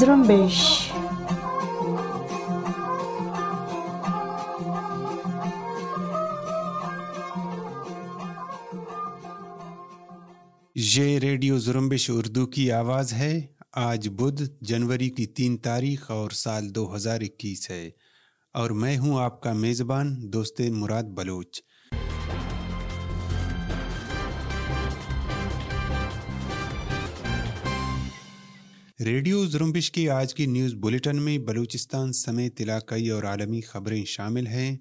Zrumbish. ये radio जुरम्बिश Urdu की आवाज़ है आज बुध जनवरी की तीन तारीख और साल 2021 है और मैं हूं आपका मेज़बान दोस्त मुराद बलोच रेडियो जुर्म्बिश की आज की न्यूज़ बुलेटिन में बलूचिस्तान समेत इलाकई और आलमी खबरें शामिल हैं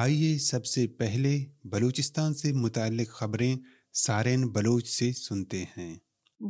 आइए सबसे पहले बलूचिस्तान से मुतल खबरें सारेन बलोच से सुनते हैं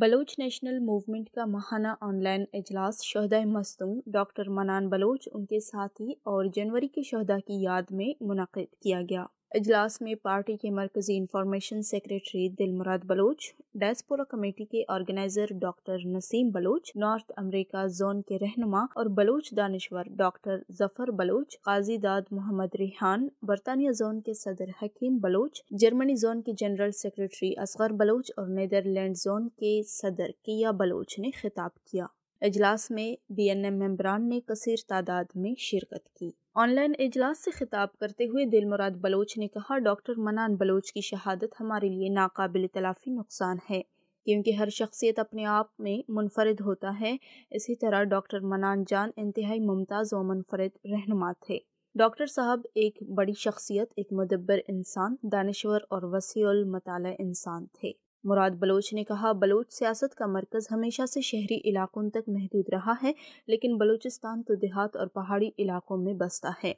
बलोच नेशनल मूवमेंट का महाना ऑनलाइन अजलास शहदा मस्तूम डॉक्टर मनान बलोच उनके साथी और जनवरी के शहदा की याद में मुनद किया गया इजलास में पार्टी के मरकजी information secretary Dilmurad Baloch diaspora committee के organizer doctor Naseem Baloch north America zone के रहनुमा और बलोच दानश्वर डॉक्टर जफर बलोच काजी दाद मोहम्मद रिहान बरतानिया जोन के सदर हकीम बलोच जर्मनी जोन के जनरल सेक्रेटरी असगर बलोच और नीदरलैंड जोन के सदर किया बलोच ने खिताब किया इजलास में बी एन एम मेम्बरान ने कसर तादाद में शिरकत की ऑनलाइन इजलास से खिताब करते हुए दिलमुराद बलोच ने कहा डॉक्टर मनान बलोच की शहादत हमारे लिए नाकबिल तलाफी नुकसान है क्योंकि हर शख्सियत अपने आप में मुनफरद होता है इसी तरह डॉक्टर मनान जान इंतहाई मुमताज़ व मुनफरद रहनुमा थे डॉक्टर साहब एक बड़ी शख्सियत एक मदब्बर इंसान दानश्वर और वसील मताल इंसान थे मुराद बलोच ने कहा बलोच सियासत का मरकज़ हमेशा से शहरी इलाकों तक महदूद रहा है लेकिन बलूचिस्तान तो देहात और पहाड़ी इलाकों में बसता है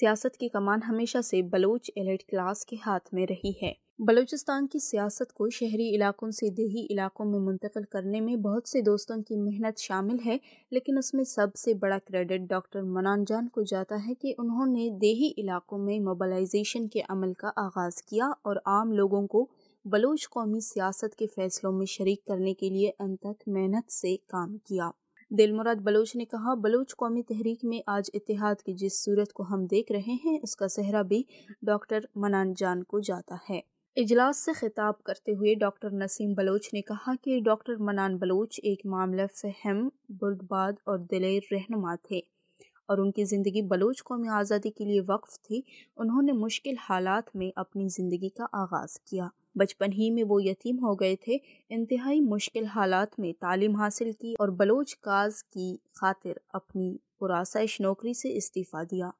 सियासत की कमान हमेशा से बलोच एलिट क्लास के हाथ में रही है बलूचिस्तान की सियासत को शहरी इलाकों से देही इलाकों में मुंतकिल करने में बहुत से दोस्तों की मेहनत शामिल है लेकिन उसमें सबसे बड़ा क्रेडिट डॉक्टर मनान जान को जाता है कि उन्होंने देही इलाकों में मोबालाइजेशन के अमल का आगाज़ किया और आम लोगों को बलोच कौमी सियासत के फैसलों में शरीक करने के लिए अंतक मेहनत से काम किया दिलमुराद बलोच ने कहा बलोच कौमी तहरीक में आज इतिहाद की जिस सूरत को हम देख रहे हैं उसका सहरा भी डॉक्टर मनान जान को जाता है इजलास से खिताब करते हुए डॉक्टर नसीम बलोच ने कहा कि डॉक्टर मनान बलोच एक मामला फहम बुर्दबाद और दिलेर रहनुमा थे और उनकी ज़िंदगी बलोच कौमी आज़ादी के लिए वक्फ थी उन्होंने मुश्किल हालात में अपनी ज़िंदगी का आगाज़ किया बचपन ही में वो यतीम हो गए थे इंतहाई मुश्किल हालात में तालीम हासिल की और बलोच काज की खातिर अपनी पुरासाइश नौकरी से इस्तीफ़ा दिया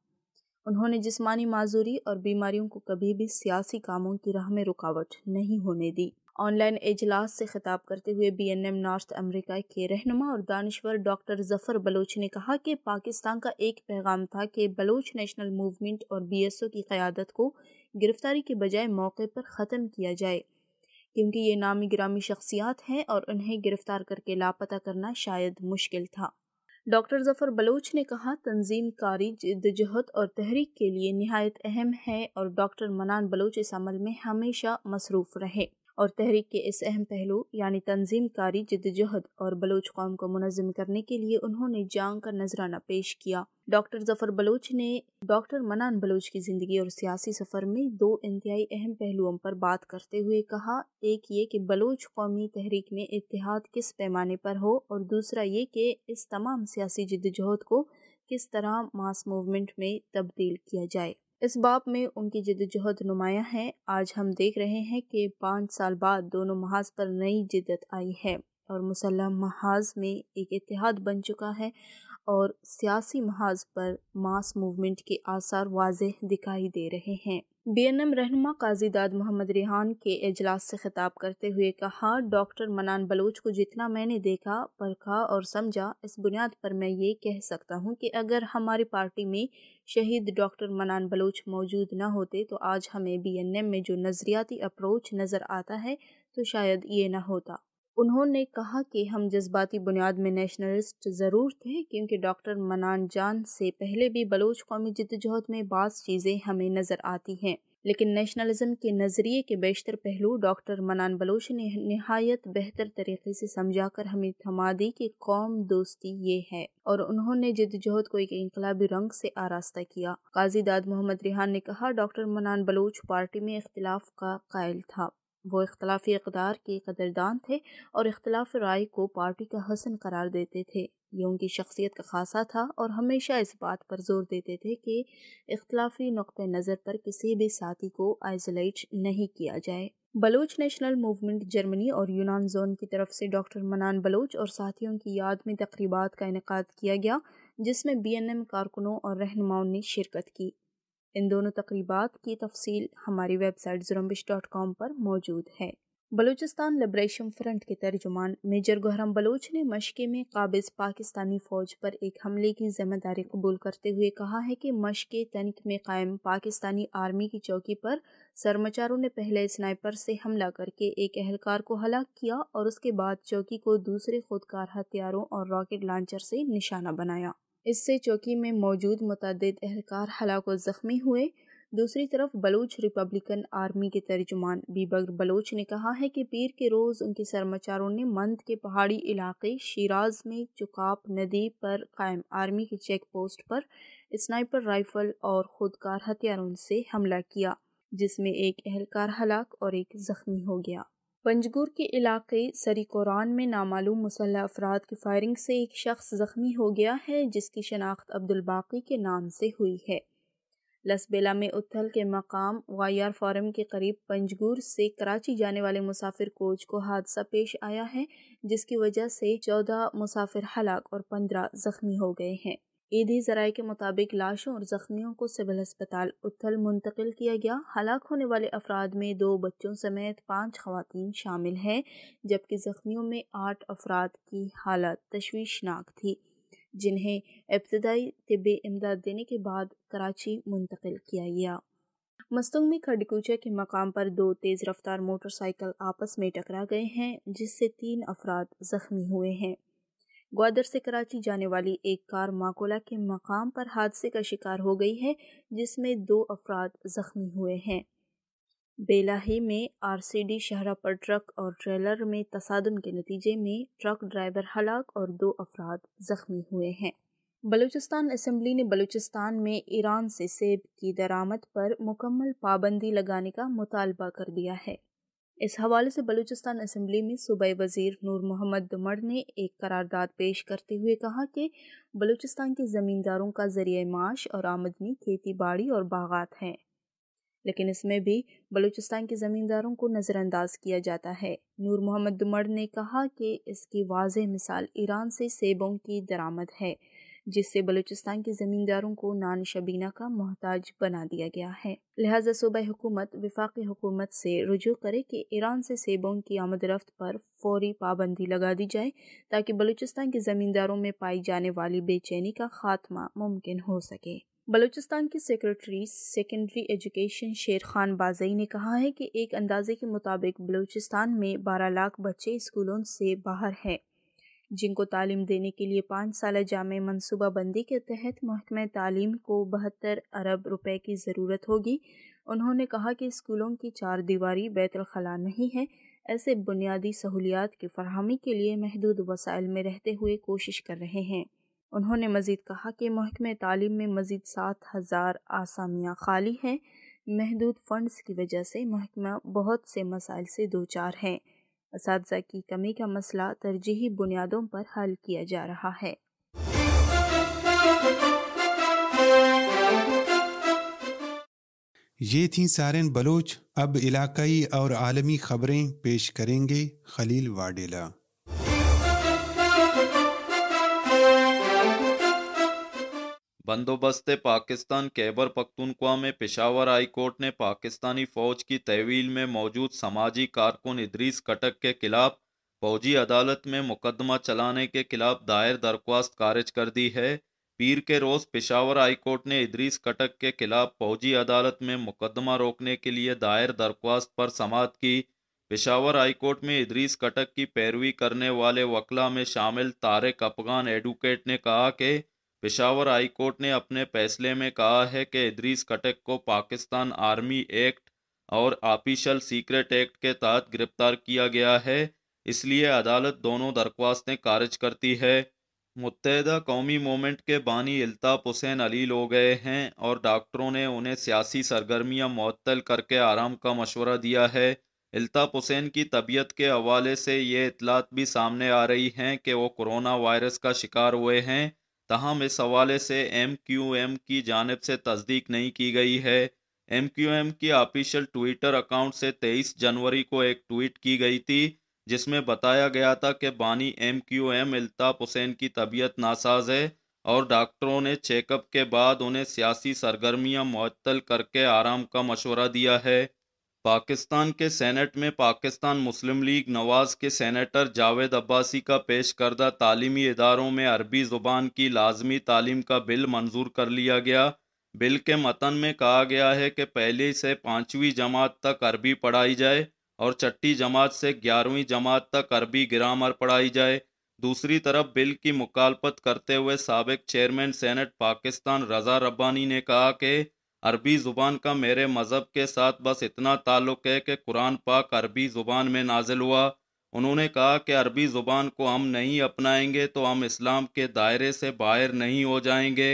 उन्होंने जिस्मानी माजूरी और बीमारियों को कभी भी सियासी कामों की राह में रुकावट नहीं होने दी ऑनलाइन इजलास से खिताब करते हुए बी एन एम नॉर्थ अमरीका के रहनुमा और दानश्वर डॉक्टर जफ़र बलोच ने कहा कि पाकिस्तान का एक पैगाम था कि बलोच नेशनल मूवमेंट और बी एस ओ की क़्यादत को गिरफ्तारी के बजाय मौके पर ख़त्म किया जाए क्योंकि ये नामी ग्रामी शख्सियात हैं और उन्हें गिरफ्तार करके लापता करना शायद मुश्किल था डॉक्टर जफ़र बलोच ने कहा तंजीम कारी जदजहद और तहरीक के लिए नहायत अहम है और डॉक्टर मनान बलोच इस अमल में हमेशा मसरूफ़ रहे और तहरीक के इस अहम पहलू यानी तंजीम कारी जदजहद और बलोच कौम को मनज़म करने के लिए उन्होंने जान का नजराना पेश किया डॉक्टर जफर बलोच ने डॉक्टर मनान बलोच की ज़िंदगी और सियासी सफ़र में दो इंतहाई अहम पहलुओं पर बात करते हुए कहा एक ये कि बलोच कौमी तहरीक में इतिहाद किस पैमाने पर हो और दूसरा ये कि इस तमाम सियासी जद्दोजहद को किस तरह मास मूवमेंट में तब्दील किया जाए इस बाब में उनकी जद्दोजहद नुमाया है आज हम देख रहे हैं कि पाँच साल बाद दोनों महाज पर नई जिद्दत आई है और मुसलम महाज में एक इतिहाद बन चुका है और सियासी महाज पर मास मूवमेंट के आसार वाजह दिखाई दे रहे हैं बी एन एम रहनमा काजीदाद मोहम्मद रिहान के अजलास से खिताब करते हुए कहा डॉक्टर मनान बलोच को जितना मैंने देखा परखा और समझा इस बुनियाद पर मैं ये कह सकता हूँ कि अगर हमारी पार्टी में शहीद डॉक्टर मनान बलोच मौजूद न होते तो आज हमें बी एन एम में जो नज़रियाती अप्रोच नज़र आता है तो शायद ये ना होता उन्होंने कहा कि हम जज्बाती बुनियाद में नेशनलिस्ट ज़रूर थे क्योंकि डॉक्टर मनान जान से पहले भी बलोच कौमी जदोजहद में बास चीज़ें हमें नज़र आती हैं लेकिन नेशनलिज्म के नज़रिए के बेशतर पहलू डॉक्टर मनान बलोच ने नहायत बेहतर तरीके से समझा कर हमें थमा दी कि कौम दोस्ती ये है और उन्होंने जदोजहद को एक इनकलाबी रंग से आरास्ता किया काजी दाद मोहम्मद रिहान ने कहा डॉक्टर मनान बलोच पार्टी में इख्तलाफ का कायल था वो इख्तलाफी इकदार के कदरदान थे और अख्तिलाफ राय को पार्टी का हसन करार देते थे ये उनकी शख्सियत का खासा था और हमेशा इस बात पर जोर देते थे कि इख्लाफी नुक़ नज़र पर किसी भी साथी को आइसोलेट नहीं किया जाए बलोच नेशनल मूवमेंट जर्मनी और यूनान जोन की तरफ से डॉक्टर मनान बलोच और साथियों की याद में तकरीबा का इनका किया गया जिसमें बी एन एम कारकुनों और रहनुमाओं ने शिरकत की इन दोनों तकरीबात की तफसील हमारी वेबसाइट जुरम्बिश डॉट कॉम पर मौजूद है बलूचिस्तान लिब्रेशन फ्रंट के तर्जुमान मेजर गहरम बलोच ने मशक़ में काबिज पाकिस्तानी फ़ौज पर एक हमले की जिम्मेदारी कबूल करते हुए कहा है कि मशक़ तनिक में कायम पाकिस्तानी आर्मी की चौकी पर सरमाचारों ने पहले स्नाइपर से हमला करके एक अहलकार को हलाक किया और उसके बाद चौकी को दूसरे खुदकार हथियारों और रॉकेट लॉन्चर से निशाना बनाया इससे चौकी में मौजूद मतद एहलकार हलाक व ज़ख्मी हुए दूसरी तरफ बलूच रिपब्लिकन आर्मी के तर्जुमान बीबक बलोच ने कहा है कि पीर के रोज़ उनके सरमाचारों ने मंद के पहाड़ी इलाके शिराज में चुकाप नदी पर कायम आर्मी की चेक पोस्ट पर स्नाइपर राइफल और खुदकार हथियारों से हमला किया जिसमें एक अहलकार हलाक और एक ज़ख्मी हो गया पंजगुर के इलाके सरीकोरान में नामालूम मुसल्ह अफराद की फायरिंग से एक शख्स ज़ख्मी हो गया है जिसकी शनाख्त अब्दुलबाकी के नाम से हुई है लसबेला में उत्थल के मकाम वायर फॉरम के करीब पंजगुर से कराची जाने वाले मुसाफिर कोच को हादसा पेश आया है जिसकी वजह से चौदह मुसाफिर हलाक और पंद्रह ज़ख्मी हो गए हैं ईदी जराए के मुताबिक लाशों और जख्मियों को सिविल अस्पताल उत्थल मुंतकिल किया गया हलाक होने वाले अफराद में दो बच्चों समेत पाँच खवतिन शामिल हैं जबकि जख्मियों में आठ अफराद की हालत तशवीशनाक थी जिन्हें इब्तदाई तबी इमदाद देने के बाद कराची मुंतकिल किया गया मस्तुंग में खडकूचा के मकाम पर दो तेज़ रफ्तार मोटरसाइकिल आपस में टकरा गए हैं जिससे तीन अफराद ज़ख्मी हुए हैं ग्वादर से कराची जाने वाली एक कार माकोला के मकाम पर हादसे का शिकार हो गई है जिसमें दो अफराद जख्मी हुए हैं बेलाही में आरसीडी शहरा पर ट्रक और ट्रेलर में तसादम के नतीजे में ट्रक ड्राइवर हलाक और दो अफराद जख्मी हुए हैं बलूचिस्तान असम्बली ने बलूचिस्तान में ईरान से सेब की दरामद पर मुकम्मल पाबंदी लगाने का मुतालबा कर दिया है इस हवाले से बलूचिस्तान असम्बली में सूबे वज़ीर नूर मोहम्मद दुमर ने एक करारदाद पेश करते हुए कहा कि बलूचिस्तान के ज़मींदारों का ज़रिए माश और आमदनी खेती बाड़ी और बागात हैं लेकिन इसमें भी बलूचिस्तान के ज़मींदारों को नज़रअंदाज किया जाता है नूर मोहम्मद दुमर ने कहा कि इसकी वाज मिसाल ईरान से सेबों की दरामद है जिससे बलूचिस्तान के ज़मींदारों को नान शबीना का मोहताज बना दिया गया है लिहाजा सूबा हुकूमत वफाक हुकूमत से रुजू करे कि ईरान से सेबों की आमदरफ्त पर फौरी पाबंदी लगा दी जाए ताकि बलूचिस्तान के ज़मींदारों में पाई जाने वाली बेचैनी का खात्मा मुमकिन हो सके बलूचिस्तान की सेक्रेटरी सेकेंडरी एजुकेशन शेर खान बाजई ने कहा है कि एक अंदाजे के मुताबिक बलूचिस्तान में 12 लाख बच्चे स्कूलों से बाहर हैं जिनको तालीम देने के लिए पाँच साल जाम मनसूबाबंदी के तहत महकमे तालीम को बहत्तर अरब रुपए की ज़रूरत होगी उन्होंने कहा कि स्कूलों की चार दीवारी बैतलखला नहीं है ऐसे बुनियादी सहूलियात की फरहमी के लिए महदूद वसाइल में रहते हुए कोशिश कर रहे हैं उन्होंने मज़ीद कहा कि महकमे तालीम में मज़ीद सात हज़ार आसामियाँ खाली हैं महदूद फंड्स की वजह से महकमा बहुत से मसाइल से दो चार हैं इस की कमी का मसला तरजीही बुनियादों पर हल किया जा रहा है ये थी सारेन बलोच अब इलाकई और आलमी खबरें पेश करेंगे खलील वाडेला बंदोबस्त पाकिस्तान कैबर पख्तनख्वा में पेशावर हाई कोर्ट ने पाकिस्तानी फौज की तहवील में मौजूद समाजी कारकुन इदरीस कटक के खिलाफ फौजी अदालत में मुकदमा चलाने के खिलाफ दायर दरख्वास्त खारिज कर दी है पीर के रोज़ पेशावर हाई कोर्ट ने इदरीस कटक के खिलाफ फौजी अदालत में मुकदमा रोकने के लिए दायर दरख्वास्त पर समात की पेशावर हाई कोर्ट में इदरीस कटक की पैरवी करने वाले वकला में शामिल तारक अफगान एडवोकेट ने कहा कि पेशावर हाई कोर्ट ने अपने फैसले में कहा है कि इदरीस कटक को पाकिस्तान आर्मी एक्ट और ऑफिशियल सीक्रेट एक्ट के तहत गिरफ्तार किया गया है इसलिए अदालत दोनों दरख्वास्तें खारिज करती है मुतहदा कौमी मोमेंट के बानी अल्ताफ़ हुसैन अली हो गए हैं और डॉक्टरों ने उन्हें सियासी सरगर्मियां मअतल करके आराम का मशवरा दिया है अल्ताफ़ हुसैन की तबीयत के हवाले से ये इतलात भी सामने आ रही हैं कि वो कोरोना वायरस का शिकार हुए हैं तहम इस हवाले से एम क्यू एम की जानब से तस्दीक नहीं की गई है एम क्यू एम की ऑफिशियल ट्विटर अकाउंट से तेईस जनवरी को एक ट्वीट की गई थी जिसमें बताया गया था कि बानी M Q M Altaf Hussain की तबीयत नासाज है और डॉक्टरों ने चेकअप के बाद उन्हें सियासी सरगर्मियां मअतल करके आराम का मशवरा दिया है पाकिस्तान के सेनेट में पाकिस्तान मुस्लिम लीग नवाज के सेनेटर जावेद अब्बासी का पेश करदा तालीमी इदारों में अरबी ज़ुबान की लाजमी तालीम का बिल मंजूर कर लिया गया बिल के मतन में कहा गया है कि पहले से पाँचवीं जमात तक अरबी पढ़ाई जाए और छठी जमात से ग्यारहवीं जमात तक अरबी ग्रामर पढ़ाई जाए दूसरी तरफ बिल की मुखालपत करते हुए सबक चेयरमैन सेनेट पाकिस्तान रजा रब्बानी ने कहा कि अरबी ज़ुबान का मेरे मज़हब के साथ बस इतना ताल्लुक़ है कि कुरान पाक अरबी ज़ुबान में नाजिल हुआ उन्होंने कहा कि अरबी ज़ुबान को हम नहीं अपनाएंगे तो हम इस्लाम के दायरे से बाहर नहीं हो जाएंगे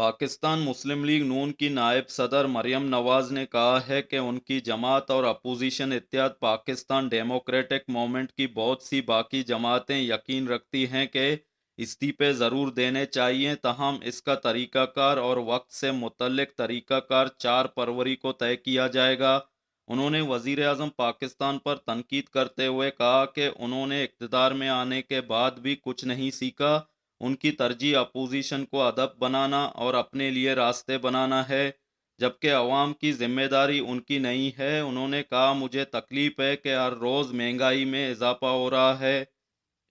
पाकिस्तान मुस्लिम लीग नून की नायब सदर मरियम नवाज़ ने कहा है कि उनकी जमात और अपोजिशन इत्याद पाकिस्तान डेमोक्रेटिक मोमेंट की बहुत सी बाकी जमातें यकीन रखती हैं कि इस्तीफे ज़रूर देने चाहिए तहम इसका तरीक़ाकार और वक्त से मुतलक तरीक़ाकार चार फरवरी को तय किया जाएगा उन्होंने वज़ी अजम पाकिस्तान पर तनकीद करते हुए कहा कि उन्होंने इकतदार में आने के बाद भी कुछ नहीं सीखा उनकी तरजीह अपोजिशन को अदब बनाना और अपने लिए रास्ते बनाना है जबकि अवाम की जिम्मेदारी उनकी नहीं है उन्होंने कहा मुझे तकलीफ़ है कि हर रोज़ महंगाई में इजाफा हो रहा है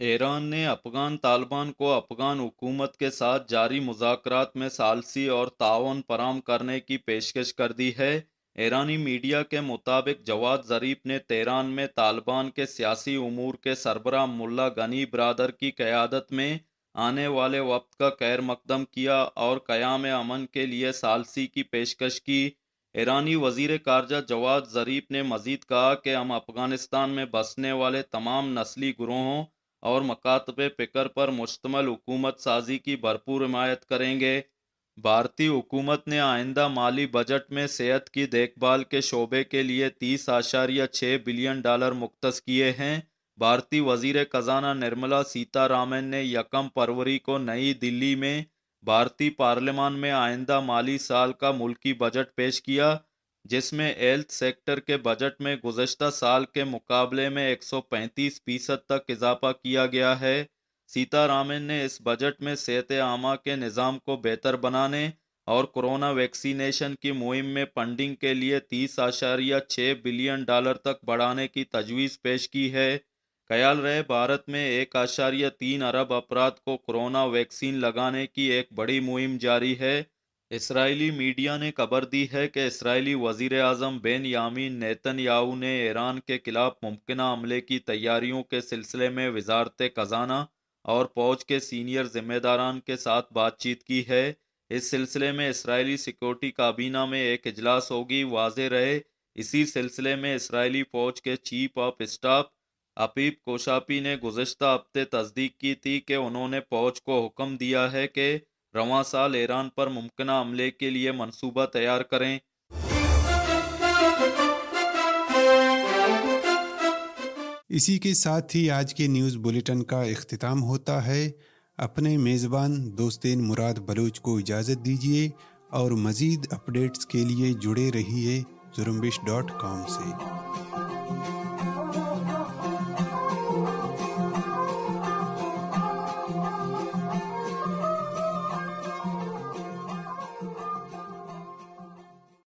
ईरान ने अफगान तालिबान को अफगान हुकूमत के साथ जारी मुजाकर में सालसी और तावन फराम करने की पेशकश कर दी है ईरानी मीडिया के मुताबिक जवाद जरीफ ने तेहरान में तालिबान के सियासी उमूर के सरबरा मुल्ला गनी बरदर की क़्यादत में आने वाले वक्त का खैर मकदम किया और क़याम अमन के लिए सालसी की पेशकश की ईरानी वजीर खारजा जवाद जरीफ ने मजीद कहा कि हम अफगानिस्तान में बसने वाले तमाम नस्ली ग्रोहों और मकातब फ़िक्र पर मुश्तमल हुकूमत साजी की भरपूर हिमायत करेंगे भारतीय हुकूमत ने आइंदा माली बजट में सेहत की देखभाल के शोबे के लिए तीस आशारिया छः बिलियन डॉलर मुख्त किए हैं भारतीय वजीर खजाना निर्मला सीतारामन ने यकम फरवरी को नई दिल्ली में भारतीय पार्लियामान में आइंदा माली साल का मुल्की बजट पेश किया जिसमें हेल्थ सेक्टर के बजट में गुजशत साल के मुकाबले में 135 फीसद तक इजाफा किया गया है सीतारामन ने इस बजट में सेहत आमा के निज़ाम को बेहतर बनाने और कोरोना वैक्सीनेशन की मुहिम में फंडिंग के लिए तीस आशारिया छः बिलियन डॉलर तक बढ़ाने की तजवीज़ पेश की है ख्याल रहे भारत में एक आशारिया तीन अरब अपराध को कोरोना वैक्सीन लगाने की एक बड़ी मुहिम जारी है इसराइली मीडिया ने खबर दी है कि इसराइली वजीर अजम बेन यामी नैतन याऊ ने ईरान के खिलाफ मुमकिन हमले की तैयारियों के सिलसिले में वजारत खजाना और फौज के सीनियर जिम्मेदारान के साथ बातचीत की है इस सिलसिले में इसराइली सिक्योरिटी काबीना में एक इजलास होगी वाज रहे इसी सिलसिले में इसराइली फौज के chief of staff Aviv Kochavi ने गुजशत हफ्ते तस्दीक की थी कि उन्होंने फौज को हुक्म दिया है कि रवा साल ईरान पर मुमकिन हमले के लिए मनसूबा तैयार करें इसी के साथ ही आज के न्यूज़ बुलेटिन का अख्ताम होता है अपने मेज़बान दोस्तें मुराद बलोच को इजाज़त दीजिए और मज़ीद अपडेट्स के लिए जुड़े रहिए जुरम्बिश डॉट कॉम से